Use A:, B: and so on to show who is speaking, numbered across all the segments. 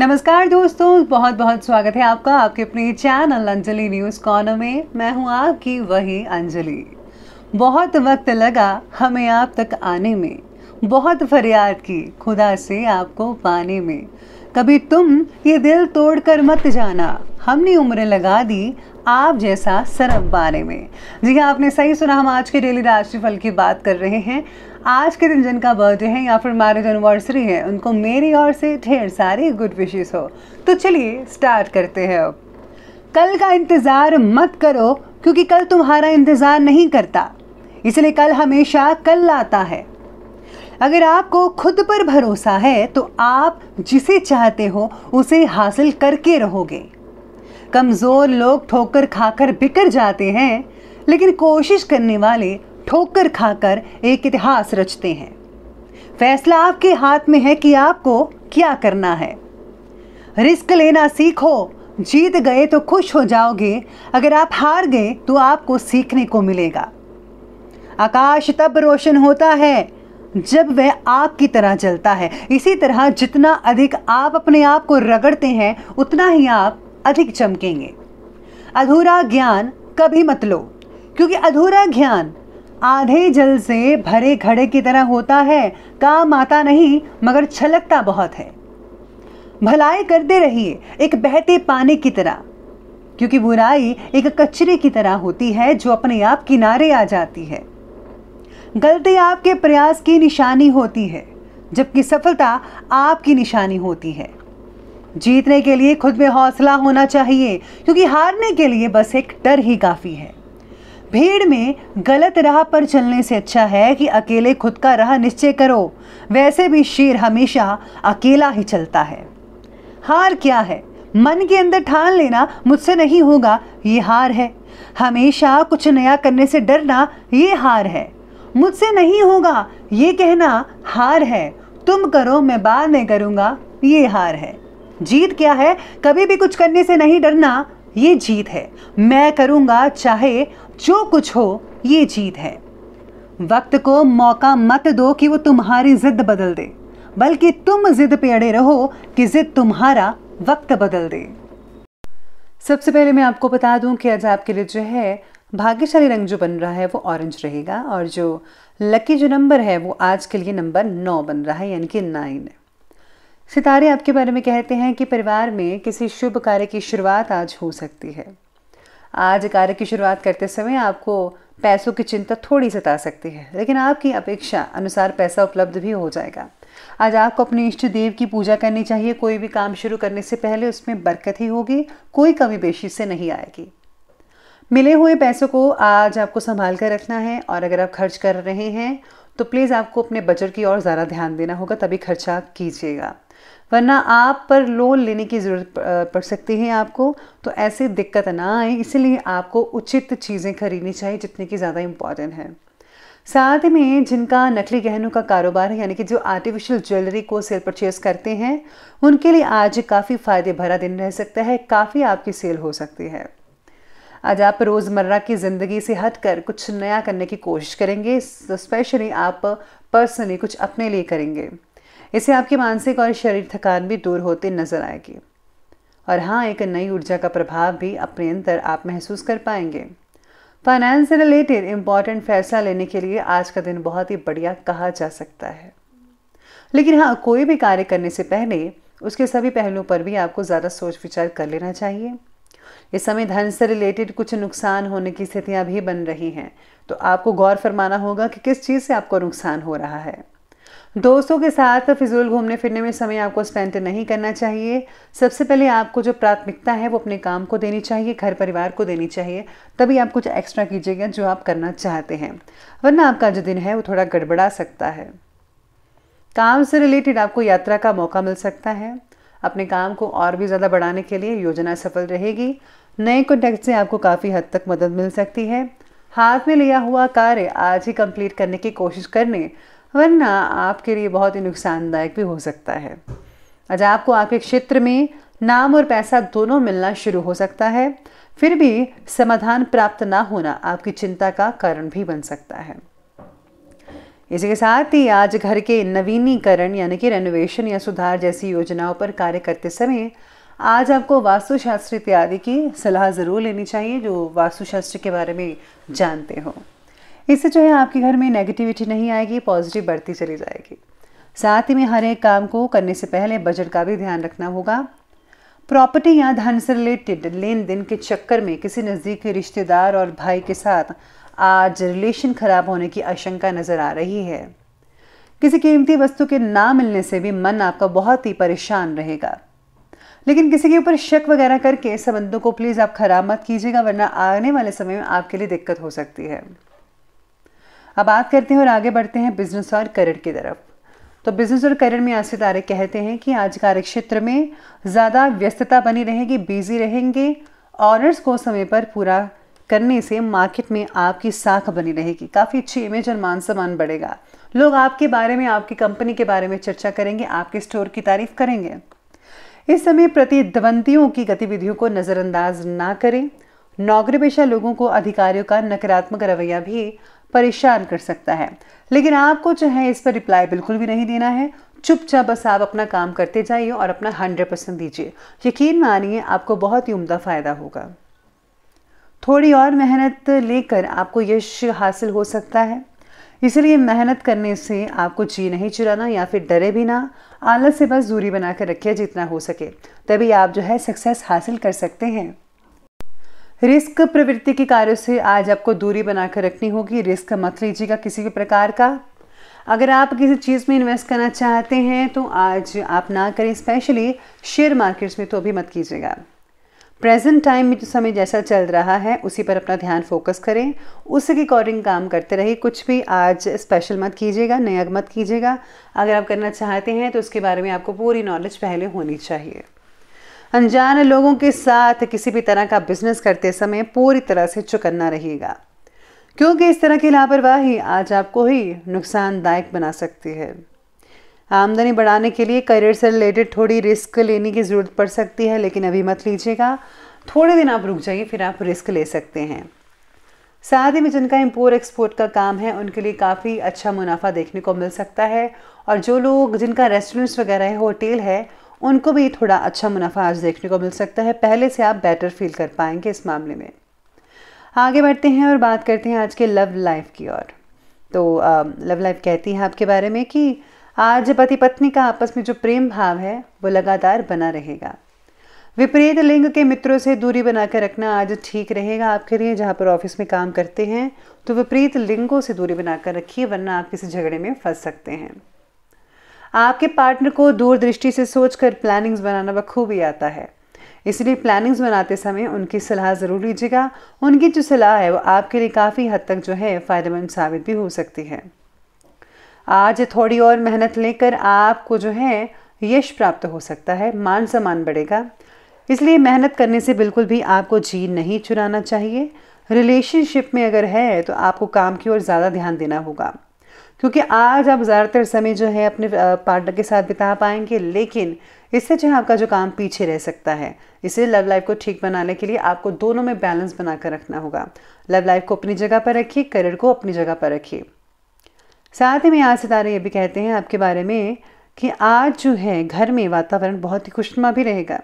A: नमस्कार दोस्तों बहुत बहुत स्वागत है आपका आपके अपने चैनल अंजलि न्यूज़ कॉर्नर में मैं हूं आपकी वही अंजलि बहुत वक्त लगा हमें आप तक आने में बहुत फरियाद की खुदा से आपको पाने में कभी तुम ये दिल तोड़ कर मत जाना हमने उम्र लगा दी आप जैसा सरब बारे में जी हाँ आपने सही सुना हम आज के डेली राशिफल की बात कर रहे हैं आज के दिन जिनका बर्थडे है या फिर मैरिज एनिवर्सरी है उनको मेरी ओर से ढेर सारी गुड विशेष हो तो चलिए स्टार्ट करते हैं अब कल का इंतज़ार मत करो क्योंकि कल तुम्हारा इंतज़ार नहीं करता इसलिए कल हमेशा कल आता है अगर आपको खुद पर भरोसा है तो आप जिसे चाहते हो उसे हासिल करके रहोगे कमज़ोर लोग ठोकर खाकर बिकर जाते हैं लेकिन कोशिश करने वाले ठोकर खाकर एक इतिहास रचते हैं फैसला आपके हाथ में है कि आपको क्या करना है रिस्क लेना सीखो जीत गए तो खुश हो जाओगे अगर आप हार गए तो आपको सीखने को मिलेगा आकाश तब रोशन होता है जब वह आग की तरह जलता है इसी तरह जितना अधिक आप अपने आप को रगड़ते हैं उतना ही आप अधिक चमकेंगे अधूरा ज्ञान कभी मत लो क्योंकि अधूरा ज्ञान आधे जल से भरे घड़े की तरह होता है काम आता नहीं मगर छलकता बहुत है भलाई करते रहिए एक बहते पानी की तरह क्योंकि बुराई एक कचरे की तरह होती है जो अपने आप किनारे आ जाती है गलती आपके प्रयास की निशानी होती है जबकि सफलता आपकी निशानी होती है जीतने के लिए खुद में हौसला होना चाहिए क्योंकि हारने के लिए बस एक डर ही काफ़ी है भीड़ में गलत राह पर चलने से अच्छा है कि अकेले खुद का राह निश्चय करो वैसे भी शेर हमेशा अकेला ही चलता है हार क्या है मन के अंदर ठान लेना मुझसे नहीं होगा ये हार है हमेशा कुछ नया करने से डरना ये हार है मुझसे नहीं होगा ये कहना हार है तुम करो मैं बाद में करूँगा ये हार है जीत क्या है कभी भी कुछ करने से नहीं डरना ये जीत है मैं करूंगा चाहे जो कुछ हो ये जीत है वक्त को मौका मत दो कि वो तुम्हारी जिद बदल दे बल्कि तुम जिद पे अड़े रहो कि जिद तुम्हारा वक्त बदल दे सबसे पहले मैं आपको बता दूं कि आज आपके लिए जो है भाग्यशाली रंग जो बन रहा है वो ऑरेंज रहेगा और जो लकी जो नंबर है वो आज के लिए नंबर नौ बन रहा है यानी कि नाइन सितारे आपके बारे में कहते हैं कि परिवार में किसी शुभ कार्य की शुरुआत आज हो सकती है आज कार्य की शुरुआत करते समय आपको पैसों की चिंता थोड़ी सता सकती है लेकिन आपकी अपेक्षा अनुसार पैसा उपलब्ध भी हो जाएगा आज आपको अपने इष्ट देव की पूजा करनी चाहिए कोई भी काम शुरू करने से पहले उसमें बरकत ही होगी कोई कमी बेशी से नहीं आएगी मिले हुए पैसों को आज आपको संभाल कर रखना है और अगर आप खर्च कर रहे हैं तो प्लीज़ आपको अपने बजट की और ज़्यादा ध्यान देना होगा तभी खर्चा कीजिएगा वरना आप पर लोन लेने की ज़रूरत पड़ सकती है आपको तो ऐसे दिक्कत ना आए इसीलिए आपको उचित चीज़ें खरीदनी चाहिए जितनी की ज़्यादा इम्पॉर्टेंट है साथ में जिनका नकली गहनों का कारोबार है यानी कि जो आर्टिफिशियल ज्वेलरी को सेल परचेज करते हैं उनके लिए आज काफ़ी फ़ायदे भरा दिन रह सकता है काफ़ी आपकी सेल हो सकती है आज आप रोज़मर्रा की ज़िंदगी से हटकर कुछ नया करने की कोशिश करेंगे स्पेशली तो आप पर्सनली कुछ अपने लिए करेंगे इससे आपकी मानसिक और शरीर थकान भी दूर होती नज़र आएगी और हाँ एक नई ऊर्जा का प्रभाव भी अपने अंदर आप महसूस कर पाएंगे फाइनेंस से रिलेटेड इम्पॉर्टेंट फैसला लेने के लिए आज का दिन बहुत ही बढ़िया कहा जा सकता है लेकिन हाँ कोई भी कार्य करने से पहले उसके सभी पहलुओं पर भी आपको ज़्यादा सोच विचार कर लेना चाहिए इस समय धन से रिलेटेड कुछ नुकसान होने की स्थितियां भी बन रही हैं तो आपको गौर फरमाना होगा कि किस चीज़ से आपको नुकसान हो रहा है दोस्तों के साथ फिजूल घूमने फिरने में समय आपको स्पेंड नहीं करना चाहिए सबसे पहले आपको जो प्राथमिकता है वो अपने काम को देनी चाहिए घर परिवार को देनी चाहिए तभी आप कुछ एक्स्ट्रा कीजिएगा जो आप करना चाहते हैं वरना आपका जो दिन है वो थोड़ा गड़बड़ा सकता है काम से रिलेटेड आपको यात्रा का मौका मिल सकता है अपने काम को और भी ज़्यादा बढ़ाने के लिए योजना सफल रहेगी नए कॉन्टैक्ट से आपको काफ़ी हद तक मदद मिल सकती है हाथ में लिया हुआ कार्य आज ही कंप्लीट करने की कोशिश करने वरना आपके लिए बहुत ही नुकसानदायक भी हो सकता है आज आपको आपके क्षेत्र में नाम और पैसा दोनों मिलना शुरू हो सकता है फिर भी समाधान प्राप्त ना होना आपकी चिंता का कारण भी बन सकता है इसी के साथ ही आज घर के नवीनीकरण यानी कि रेनोवेशन या सुधार जैसी योजनाओं पर कार्य करते समय आज आपको वास्तुशास्त्र इत्यादि की सलाह ज़रूर लेनी चाहिए जो वास्तुशास्त्र के बारे में जानते हो इससे जो है आपके घर में नेगेटिविटी नहीं आएगी पॉजिटिव बढ़ती चली जाएगी साथ ही में हर एक काम को करने से पहले बजट का भी ध्यान रखना होगा प्रॉपर्टी या धन से रिलेटेड लेन देन के चक्कर में किसी नज़दीकी रिश्तेदार और भाई के साथ आज रिलेशन खराब होने की आशंका नज़र आ रही है किसी कीमती वस्तु के ना मिलने से भी मन आपका बहुत ही परेशान रहेगा लेकिन किसी के ऊपर शक वगैरह करके संबंधों को प्लीज़ आप खराब मत कीजिएगा वरना आने वाले समय में आपके लिए दिक्कत हो सकती है अब बात करते हैं और आगे बढ़ते हैं बिजनेस और करियर की तरफ तो बिजनेस और करियर में आज सितारे कहते हैं कि आज कार्य क्षेत्र में ज़्यादा व्यस्तता बनी रहेगी बिजी रहेंगे ऑनर्स को समय पर पूरा करने से मार्केट में आपकी साख बनी रहेगी काफ़ी अच्छी इमेज और मान सम्मान बढ़ेगा लोग आपके बारे में आपकी कंपनी के बारे में चर्चा करेंगे आपके स्टोर की तारीफ करेंगे इस समय प्रतिद्वंदियों की गतिविधियों को नज़रअंदाज ना करें नौकरी पेशा लोगों को अधिकारियों का नकारात्मक रवैया भी परेशान कर सकता है लेकिन आपको जो है इस पर रिप्लाई बिल्कुल भी नहीं देना है चुपचाप बस आप अपना काम करते जाइए और अपना हंड्रेड परसेंट दीजिए यकीन मानिए आपको बहुत ही उम्दा फ़ायदा होगा थोड़ी और मेहनत लेकर आपको यश हासिल हो सकता है इसलिए मेहनत करने से आपको जी नहीं चुराना या फिर डरे भी ना आलस से बस दूरी बनाकर रखिए जितना हो सके तभी आप जो है सक्सेस हासिल कर सकते हैं रिस्क प्रवृत्ति के कार्यों से आज आपको दूरी बनाकर रखनी होगी रिस्क मत लीजिएगा किसी भी प्रकार का अगर आप किसी चीज़ में इन्वेस्ट करना चाहते हैं तो आज आप ना करें स्पेशली शेयर मार्केट्स में तो भी मत कीजिएगा प्रेजेंट टाइम में जो समय जैसा चल रहा है उसी पर अपना ध्यान फोकस करें उसके अकॉर्डिंग काम करते रहिए कुछ भी आज स्पेशल मत कीजिएगा नयग मत कीजिएगा अगर आप करना चाहते हैं तो उसके बारे में आपको पूरी नॉलेज पहले होनी चाहिए अनजान लोगों के साथ किसी भी तरह का बिजनेस करते समय पूरी तरह से चुकन्ना रहिएगा क्योंकि इस तरह की लापरवाही आज आपको ही नुकसानदायक बना सकती है आमदनी बढ़ाने के लिए करियर से रिलेटेड थोड़ी रिस्क लेने की ज़रूरत पड़ सकती है लेकिन अभी मत लीजिएगा थोड़े दिन आप रुक जाइए फिर आप रिस्क ले सकते हैं साथ ही में जिनका इम्पोर्ट एक्सपोर्ट का काम है उनके लिए काफ़ी अच्छा मुनाफा देखने को मिल सकता है और जो लोग जिनका रेस्टोरेंट्स वगैरह है होटल है उनको भी थोड़ा अच्छा मुनाफा आज देखने को मिल सकता है पहले से आप बेटर फील कर पाएंगे इस मामले में आगे बढ़ते हैं और बात करते हैं आज के लव लाइफ की ओर तो लव लाइफ कहती है आपके बारे में कि आज पति पत्नी का आपस में जो प्रेम भाव है वो लगातार बना रहेगा विपरीत लिंग के मित्रों से दूरी बनाकर रखना आज ठीक रहेगा आपके लिए जहाँ पर ऑफिस में काम करते हैं तो विपरीत लिंगों से दूरी बनाकर रखिए वरना आप किसी झगड़े में फंस सकते हैं आपके पार्टनर को दूरदृष्टि से सोचकर प्लानिंग्स बनाना बखूबी आता है इसलिए प्लानिंग्स बनाते समय उनकी सलाह ज़रूर लीजिएगा उनकी जो सलाह है वो आपके लिए काफ़ी हद तक जो है फ़ायदेमंद साबित भी हो सकती है आज थोड़ी और मेहनत लेकर आपको जो है यश प्राप्त हो सकता है मान सम्मान बढ़ेगा इसलिए मेहनत करने से बिल्कुल भी आपको जी नहीं चुराना चाहिए रिलेशनशिप में अगर है तो आपको काम की ओर ज़्यादा ध्यान देना होगा क्योंकि आज आप ज़्यादातर समय जो है अपने पार्टनर के साथ बिता पाएंगे लेकिन इससे जो है आपका जो काम पीछे रह सकता है इसे लव लाइफ को ठीक बनाने के लिए आपको दोनों में बैलेंस बनाकर रखना होगा लव लाइफ को अपनी जगह पर रखिए करियर को अपनी जगह पर रखिए साथ ही में यहाँ सितारे ये भी कहते हैं आपके बारे में कि आज जो है घर में वातावरण बहुत ही खुशनुमा भी रहेगा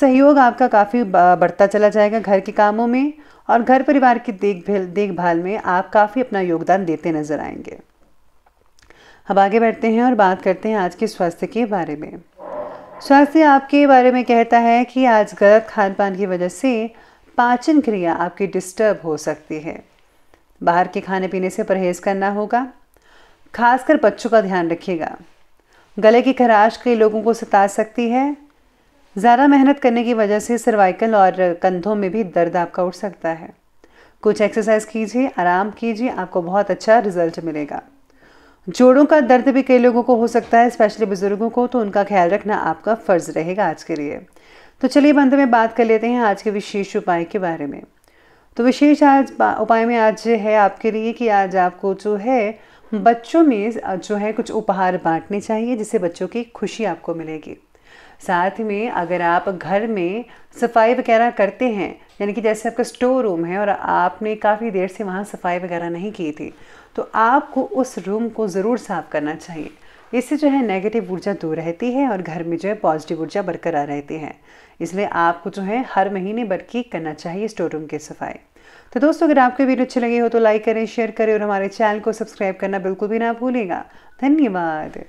A: सहयोग आपका काफ़ी बढ़ता चला जाएगा घर के कामों में और घर परिवार की देखभाल देखभाल में आप काफ़ी अपना योगदान देते नजर आएंगे अब आगे बढ़ते हैं और बात करते हैं आज के स्वास्थ्य के बारे में स्वास्थ्य आपके बारे में कहता है कि आज गलत खान पान की वजह से पाचन क्रिया आपकी डिस्टर्ब हो सकती है बाहर के खाने पीने से परहेज करना होगा खासकर बच्चों का ध्यान रखिएगा गले की खराश कई लोगों को सता सकती है ज़्यादा मेहनत करने की वजह से सर्वाइकल और कंधों में भी दर्द आपका उठ सकता है कुछ एक्सरसाइज कीजिए आराम कीजिए आपको बहुत अच्छा रिजल्ट मिलेगा जोड़ों का दर्द भी कई लोगों को हो सकता है स्पेशली बुज़ुर्गों को तो उनका ख्याल रखना आपका फ़र्ज़ रहेगा आज के लिए तो चलिए बंद में बात कर लेते हैं आज के विशेष उपाय के बारे में तो विशेष आज उपाय में आज है आपके लिए कि आज आपको जो है बच्चों में जो है कुछ उपहार बांटने चाहिए जिससे बच्चों की खुशी आपको मिलेगी साथ में अगर आप घर में सफाई वगैरह करते हैं यानी कि जैसे आपका स्टोर रूम है और आपने काफ़ी देर से वहाँ सफाई वगैरह नहीं की थी तो आपको उस रूम को ज़रूर साफ़ करना चाहिए इससे जो है नेगेटिव ऊर्जा दूर रहती है और घर में जो है पॉजिटिव ऊर्जा बरकरार रहती है इसलिए आपको जो है हर महीने बरकी करना चाहिए स्टोर रूम की सफाई तो दोस्तों अगर आपको वीडियो अच्छी लगी हो तो लाइक करें शेयर करें और हमारे चैनल को सब्सक्राइब करना बिल्कुल भी ना भूलेगा धन्यवाद